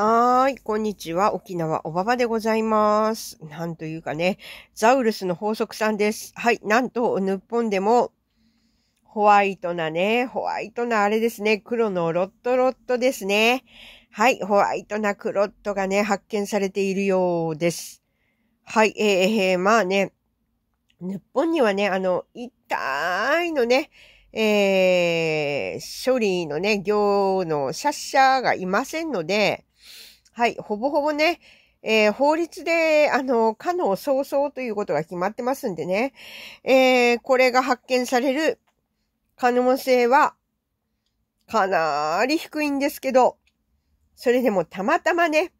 はーい、こんにちは。沖縄おばばでございます。なんというかね、ザウルスの法則さんです。はい、なんと、日本でも、ホワイトなね、ホワイトなあれですね、黒のロットロットですね。はい、ホワイトなクロットがね、発見されているようです。はい、えー、えー、まあね、日本にはね、あの、痛いのね、えー、処理のね、行のシャッシャーがいませんので、はい、ほぼほぼね、えー、法律で、あの、可の早々ということが決まってますんでね、えー、これが発見される可能性は、かなーり低いんですけど、それでもたまたまね、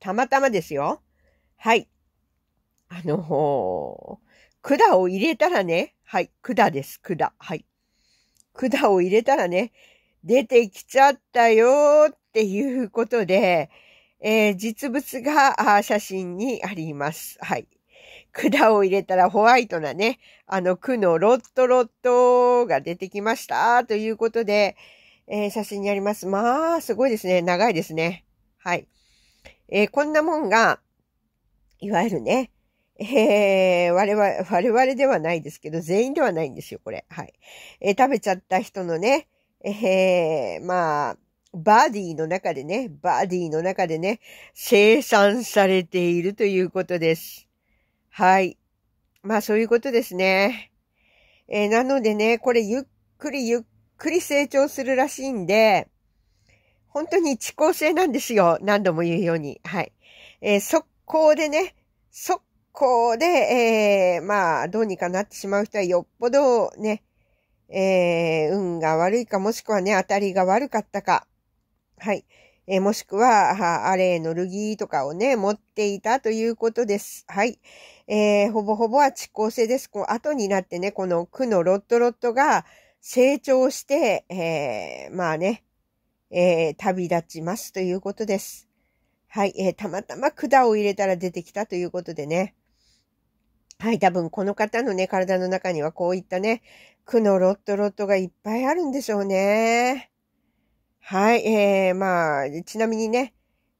たまたまですよ。はい。あのー、管を入れたらね、はい、管です、管。はい。管を入れたらね、出てきちゃったよーっていうことで、えー、実物が写真にあります。はい。管を入れたらホワイトなね、あの区のロットロットが出てきました。ということで、えー、写真にあります。まあ、すごいですね。長いですね。はい。えー、こんなもんが、いわゆるね、えー、我々、我々ではないですけど、全員ではないんですよ、これ。はい。えー、食べちゃった人のね、えー、まあ、バディの中でね、バディの中でね、生産されているということです。はい。まあそういうことですね。えー、なのでね、これゆっくりゆっくり成長するらしいんで、本当に遅効性なんですよ。何度も言うように。はい。えー、速攻でね、速攻で、えー、まあ、どうにかなってしまう人はよっぽどね、えー、運が悪いかもしくはね、当たりが悪かったか。はい。えー、もしくは、あれーのルギーとかをね、持っていたということです。はい。えー、ほぼほぼは蓄光性です。こう、後になってね、この区のロットロットが成長して、えー、まあね、え旅立ちますということです。はい。えたまたま管を入れたら出てきたということでね。はい、多分この方のね、体の中にはこういったね、苦のロットロットがいっぱいあるんでしょうね。はい、えー、まあ、ちなみにね、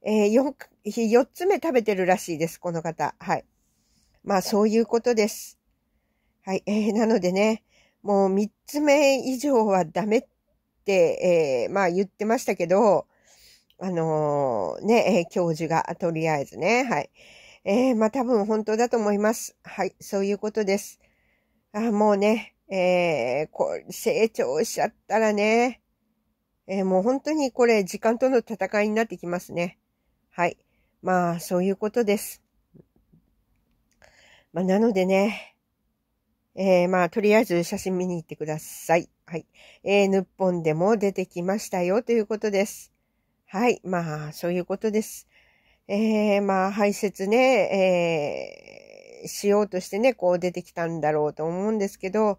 えー、4、4つ目食べてるらしいです、この方。はい。まあ、そういうことです。はい、えー、なのでね、もう3つ目以上はダメって、えー、まあ言ってましたけど、あのー、ね、え教授が、とりあえずね、はい。えー、まあ多分本当だと思います。はい、そういうことです。あ、もうね、えー、こう、成長しちゃったらね、えー、もう本当にこれ時間との戦いになってきますね。はい。まあ、そういうことです。まあ、なのでね、えー、まあ、とりあえず写真見に行ってください。はい。えー、ぬっぽんでも出てきましたよということです。はい。まあ、そういうことです。えー、まあ、排泄ね、えー、しようとしてね、こう出てきたんだろうと思うんですけど、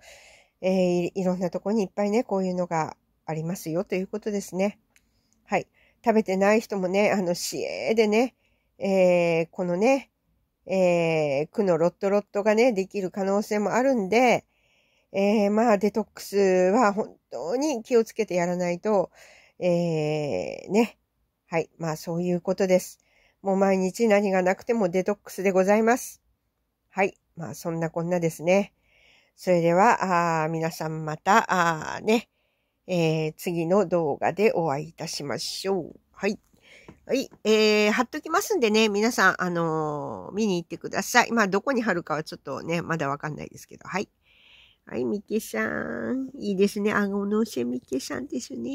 えー、いろんなとこにいっぱいね、こういうのがありますよということですね。はい。食べてない人もね、あの、しえでね、えー、このね、えー、区のロットロットがね、できる可能性もあるんで、えー、まあ、デトックスは本当に気をつけてやらないと、えー、ね。はい。まあ、そういうことです。もう毎日何がなくてもデトックスでございます。はい。まあ、そんなこんなですね。それでは、あ皆さんまた、あね、えー、次の動画でお会いいたしましょう。はい。はい。えー、貼っときますんでね、皆さん、あのー、見に行ってください。まあ、どこに貼るかはちょっとね、まだわかんないですけど、はい。はい、みけさん。いいですね。あごのせみけさんですね。